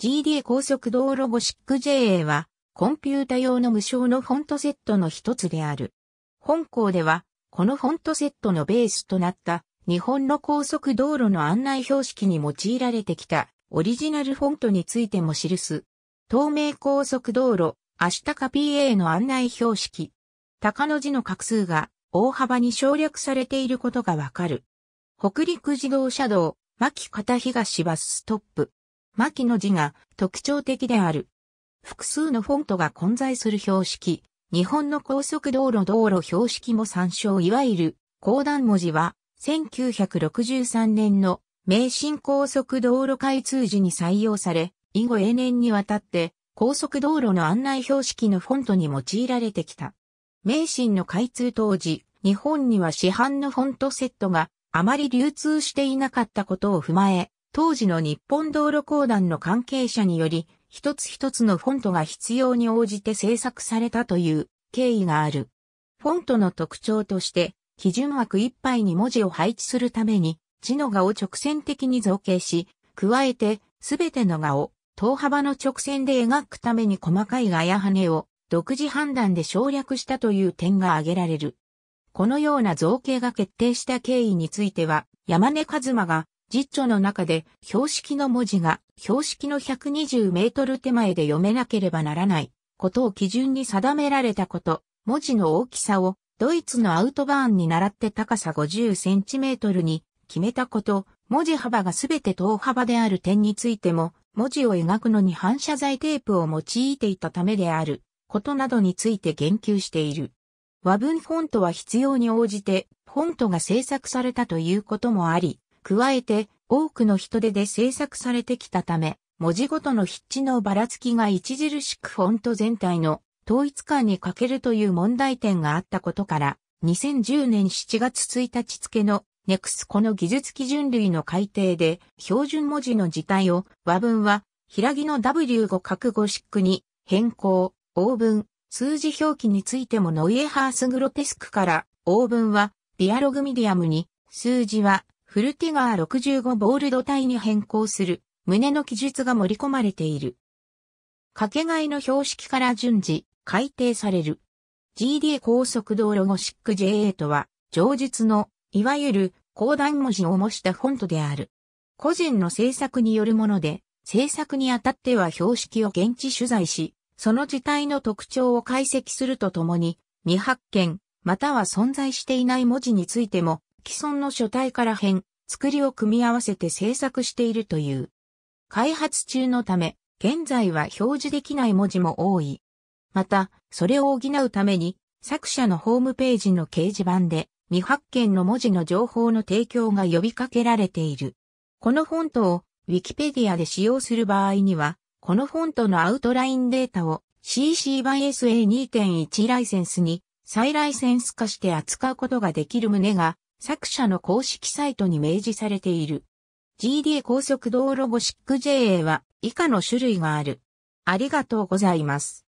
GD 高速道路ゴシック JA は、コンピュータ用の無償のフォントセットの一つである。本校では、このフォントセットのベースとなった、日本の高速道路の案内標識に用いられてきた、オリジナルフォントについても記す。東名高速道路、明日か PA の案内標識。高の字の画数が大幅に省略されていることがわかる。北陸自動車道、牧方東バスストップ。牧の字が特徴的である。複数のフォントが混在する標識、日本の高速道路道路標識も参照いわゆる、高段文字は、1963年の名神高速道路開通時に採用され、以後永年にわたって高速道路の案内標識のフォントに用いられてきた。名神の開通当時、日本には市販のフォントセットがあまり流通していなかったことを踏まえ、当時の日本道路公団の関係者により、一つ一つのフォントが必要に応じて制作されたという経緯がある。フォントの特徴として、基準枠いっぱいに文字を配置するために、字の画を直線的に造形し、加えて、すべての画を、等幅の直線で描くために細かい画や羽を、独自判断で省略したという点が挙げられる。このような造形が決定した経緯については、山根和馬が実著の中で標識の文字が標識の120メートル手前で読めなければならないことを基準に定められたこと、文字の大きさをドイツのアウトバーンに倣って高さ50センチメートルに決めたこと、文字幅がすべて等幅である点についても、文字を描くのに反射材テープを用いていたためであることなどについて言及している。和文フォントは必要に応じて、フォントが制作されたということもあり、加えて多くの人手で制作されてきたため、文字ごとの筆致のばらつきが著しくフォント全体の統一感に欠けるという問題点があったことから、2010年7月1日付のネクスコの技術基準類の改定で標準文字の字体を和文は平木の W5 角語シックに変更、応文、数字表記についてもノイエハースグロテスクから応文はディアログミディアムに数字はフルティガー65ボールド体に変更する旨の記述が盛り込まれている。掛け替えの標識から順次改定される。GD 高速道路ゴシック JA とは、上述の、いわゆる、高段文字を模したフォントである。個人の制作によるもので、制作にあたっては標識を現地取材し、その自体の特徴を解析するとともに、未発見、または存在していない文字についても、既存の書体から編、作りを組み合わせて制作しているという。開発中のため、現在は表示できない文字も多い。また、それを補うために、作者のホームページの掲示板で、未発見の文字の情報の提供が呼びかけられている。このフォントを Wikipedia で使用する場合には、このフォントのアウトラインデータを CC by SA2.1 ライセンスに再ライセンス化して扱うことができる旨が作者の公式サイトに明示されている。GD 高速道路ゴシック JA は以下の種類がある。ありがとうございます。